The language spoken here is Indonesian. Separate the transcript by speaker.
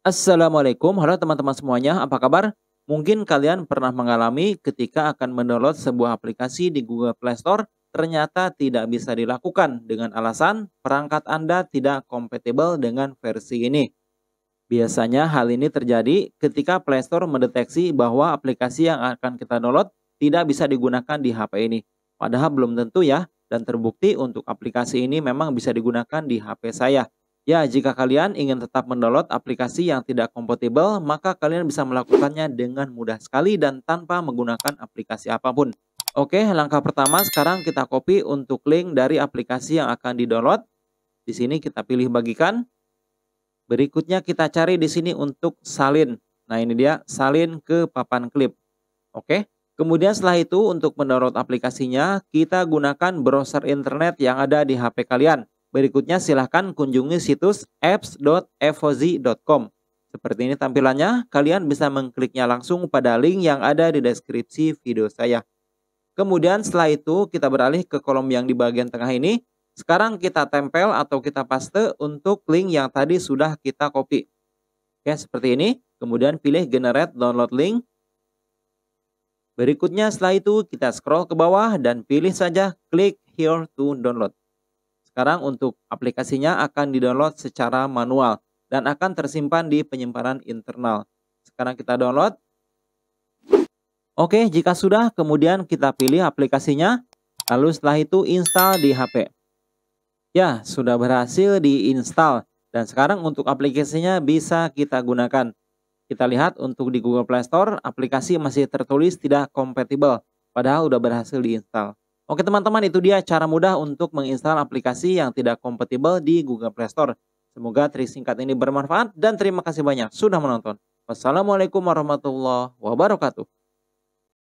Speaker 1: Assalamualaikum, halo teman-teman semuanya, apa kabar? Mungkin kalian pernah mengalami ketika akan mendownload sebuah aplikasi di Google Play Store, ternyata tidak bisa dilakukan dengan alasan perangkat Anda tidak kompatibel dengan versi ini. Biasanya hal ini terjadi ketika Play Store mendeteksi bahwa aplikasi yang akan kita download tidak bisa digunakan di HP ini. Padahal belum tentu ya, dan terbukti untuk aplikasi ini memang bisa digunakan di HP saya. Ya, jika kalian ingin tetap mendownload aplikasi yang tidak kompatibel, maka kalian bisa melakukannya dengan mudah sekali dan tanpa menggunakan aplikasi apapun. Oke, langkah pertama sekarang kita copy untuk link dari aplikasi yang akan didownload. Di sini kita pilih bagikan. Berikutnya kita cari di sini untuk salin. Nah, ini dia salin ke papan klip. Oke. Kemudian setelah itu untuk mendownload aplikasinya, kita gunakan browser internet yang ada di HP kalian. Berikutnya silahkan kunjungi situs apps.evozi.com. Seperti ini tampilannya, kalian bisa mengkliknya langsung pada link yang ada di deskripsi video saya. Kemudian setelah itu kita beralih ke kolom yang di bagian tengah ini. Sekarang kita tempel atau kita paste untuk link yang tadi sudah kita copy. Oke, seperti ini. Kemudian pilih generate download link. Berikutnya setelah itu kita scroll ke bawah dan pilih saja klik here to download. Sekarang untuk aplikasinya akan didownload secara manual dan akan tersimpan di penyimpanan internal. Sekarang kita download. Oke, jika sudah kemudian kita pilih aplikasinya, lalu setelah itu install di HP. Ya, sudah berhasil diinstal dan sekarang untuk aplikasinya bisa kita gunakan. Kita lihat untuk di Google Play Store, aplikasi masih tertulis tidak kompatibel, padahal sudah berhasil diinstal. Oke teman-teman itu dia cara mudah untuk menginstal aplikasi yang tidak kompatibel di Google Play Store. Semoga trik singkat ini bermanfaat dan terima kasih banyak sudah menonton. Wassalamualaikum warahmatullahi wabarakatuh.